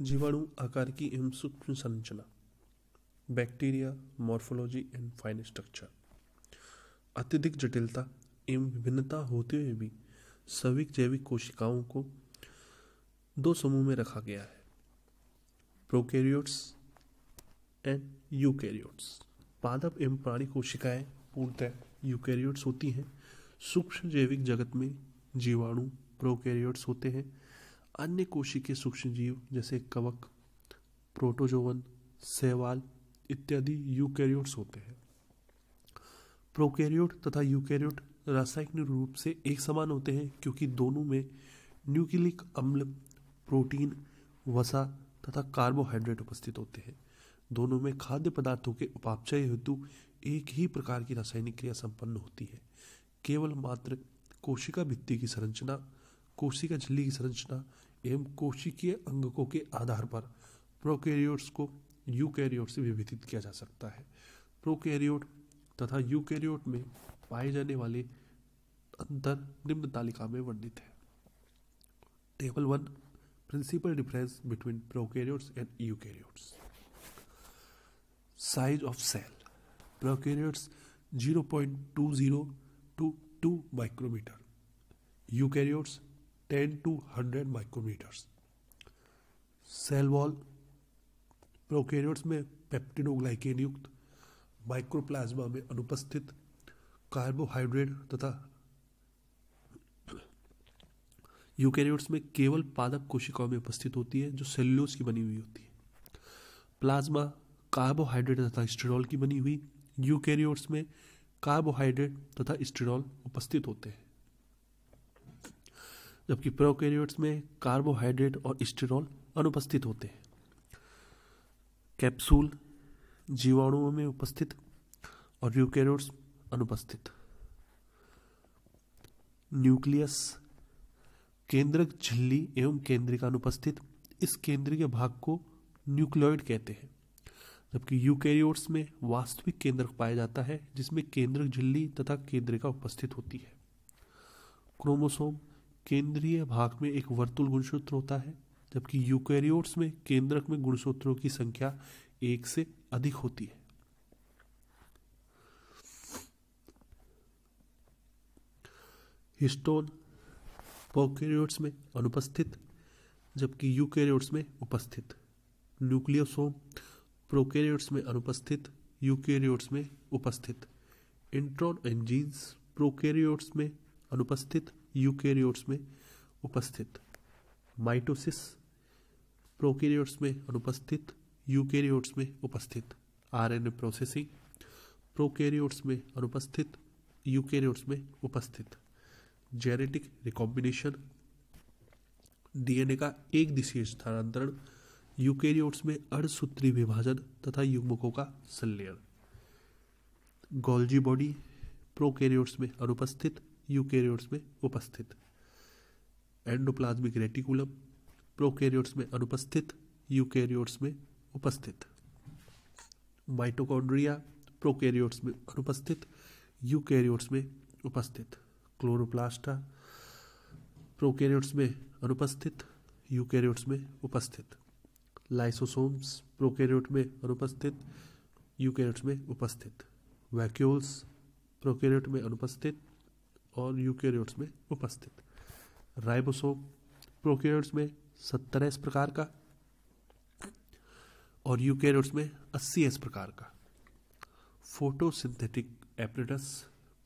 जीवाणु आकार की एवं सूक्ष्म संरचना bacteria morphology and fine structure अत्यधिक जटिलता एवं विभिन्नता होते हुए भी सभी जैविक कोशिकाओं को दो समूह में रखा गया है प्रोकैरियोट्स एंड यूकैरियोट्स पादप एवं प्राणी कोशिकाएं पूर्णतः यूकैरियोट्स होती हैं सूक्ष्म जैविक जगत में जीवाणु प्रोकैरियोट्स होते हैं अन्य कोशिकीय सूक्ष्म जीव जैसे कवक प्रोटोजोवन सेवाल इत्यादि यूकैरियोट्स होते हैं प्रोकैरियोट तथा यूकैरियोट रासायनिक रूप से एक समान होते हैं क्योंकि दोनों में न्यूक्लिक अम्ल प्रोटीन वसा तथा कार्बोहाइड्रेट उपस्थित होते हैं दोनों में खाद्य पदार्थों के उपापचय हेतु एक ही प्रकार की रासायनिक क्रिया संपन्न होती है केवल मात्र कोशिका भित्ति की संरचना कोशिका झिल्ली की संरचना एवं कोशिकीय अंगकों के आधार पर प्रोकैरियोट्स को यूकैरियोट से विभेदित किया जा सकता है प्रोकैरियोट तथा यूकैरियोट में पाए जाने वाले अंतर निम्न तालिका में वर्णित है table one principal difference between prokaryotes and eukaryotes size of cell prokaryotes 0.20 to 2 micrometre eukaryotes ten to hundred micrometres cell wall prokaryotes में पेप्टिनोग्लाइकेन युक्त माइक्रोप्लाज्मा में अनुपस्थित कार्बोहाइड्रेट तथा यूकेरियोट्स में केवल पादप कोशिकाओं में उपस्थित होती है जो सेल्यूलोज की बनी हुई होती है प्लाज्मा कार्बोहाइड्रेट तथा स्टेरॉल की बनी हुई यूकेरियोट्स में कार्बोहाइड्रेट तथा स्टेरॉल उपस्थित होते हैं जबकि प्रोकैरियोट्स में कार्बोहाइड्रेट और स्टेरॉल अनुपस्थित होते हैं कैप्सूल जीवाणुओं में उपस्थित और यूकैरियोट्स अनुपस्थित न्यूक्लियस केंद्रक झिल्ली एवं केंद्रिका अनुपस्थित इस केंद्र के भाग को न्यूक्लियोइड कहते हैं जबकि यूकैरियोट्स में वास्तविक केंद्रक पाया जाता है जिसमें केंद्रक झिल्ली तथा केंद्रिका उपस्थित होती है क्रोमोसोम केंद्रीय भाग में एक वर्तुल गुणसूत्र होता है जबकि यूकैरियोट्स में केंद्रक में गुणसूत्रों की संख्या एक से अधिक होती है हिस्टोन प्रोकैरियोट्स में अनुपस्थित जबकि यूकैरियोट्स में उपस्थित न्यूक्लियोसोम प्रोकैरियोट्स में अनुपस्थित यूकैरियोट्स में उपस्थित इंट्रॉन एंजीन्स प्रोकैरियोट्स में अनुपस्थित यूकेरियोट्स में उपस्थित माइटोसिस प्रोकेरियोट्स में अनुपस्थित यूकेरियोट्स में उपस्थित आरएनए प्रोसेसिंग प्रोकेरियोट्स में अनुपस्थित यूकेरियोट्स में उपस्थित जेनेटिक रिकॉम्बिनेशन डीएनए का एक दिशीय स्थानांतरण यूकेरियोट्स में अर्धसूत्री विभाजन तथा युग्मकों का संलयन गोल्जी बॉडी प्रोकेरियोट्स में अनुपस्थित यूकेरियोट्स में उपस्थित एंडोप्लाज्मिक रेटिकुलम प्रोकैरियोट्स में अनुपस्थित यूकेरियोट्स में उपस्थित माइटोकॉन्ड्रिया प्रोकैरियोट्स में अनुपस्थित यूकेरियोट्स में उपस्थित क्लोरोप्लास्टा प्रोकैरियोट्स में अनुपस्थित यूकेरियोट्स में उपस्थित लाइसोसोम्स प्रोकेरियोट में अनुपस्थित यूकेरियोट्स में उपस्थित वैक्यूल्स प्रोकेरियोट में अनुपस्थित और यूकेरियोट्स में उपस्थित राइबोसोम प्रोकेरियोट्स में सत्तर एस प्रकार का और यूकेरियोट्स में अस्सी एस प्रकार का फोटोसिंथेटिक एपरेटस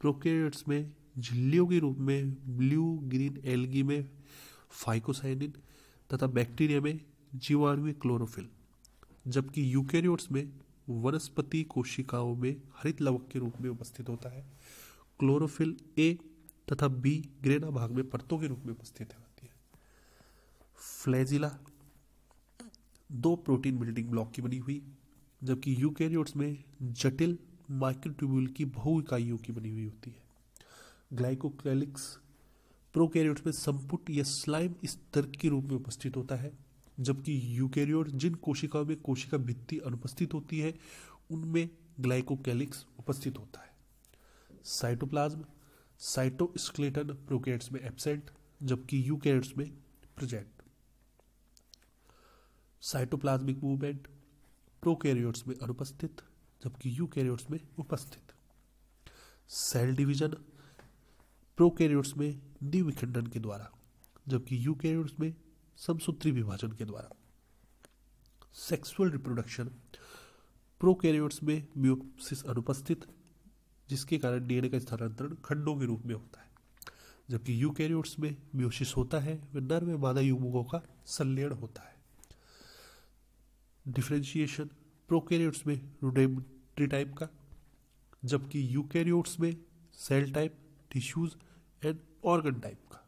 प्रोकेरियोट्स में झिल्लियों के रूप में ब्लू ग्रीन एलगी में फाइकोसाइनिन तथा बैक्टीरिया में जीवाणु क्लोरोफिल जबकि यूकेरियोट्स में वनस्पति कोशिकाओं में हरित लवक के रूप में उपस्थित होता है क्लोरोफिल ए तथा बी ग्रेना भाग में परतों के रूप में उपस्थित होती है फ्लैजिला दो प्रोटीन बिल्डिंग ब्लॉक की बनी हुई जबकि यूकैरियोट्स में जटिल माइक्रोट्यूब्यूल की बहु इकाइयों की बनी हुई होती है ग्लाइकोक्लेलिक्स प्रोकैरियोट्स में संपुट या स्लाइम स्तर के रूप में उपस्थित होता है जबकि यूकैरियोट जिन कोशिकाओं में कोशिका भित्ति अनुपस्थित होती है उनमें ग्लाइकोकैलिक्स उपस्थित होता है साइटोप्लाज्म साइटोस्केलेटन प्रोकेट्स में एबसेंट जबकि यूकेट्स में प्रेजेंट साइटोप्लाज्मिक मूवमेंट प्रोकैरियोट्स में अनुपस्थित जबकि यूकैरियोट्स में उपस्थित सेल डिवीजन प्रोकैरियोट्स में द्विविखंडन के द्वारा जबकि यूकैरियोट्स में समसूत्री विभाजन के द्वारा सेक्सुअल रिप्रोडक्शन प्रोकैरियोट्स में म्यूपसिस अनुपस्थित जिसके कारण डीएनए का स्थानांतरण खंडों के रूप में होता है जबकि यूकैरियोट्स में म्योसिस होता है वे नर में मादा युगों का संलयन होता है डिफ्रेंशिएशन प्रोकैरियोट्स में रूडेमेंट्री टाइप का जबकि यूकैरियोट्स में cell type tissues and organ type का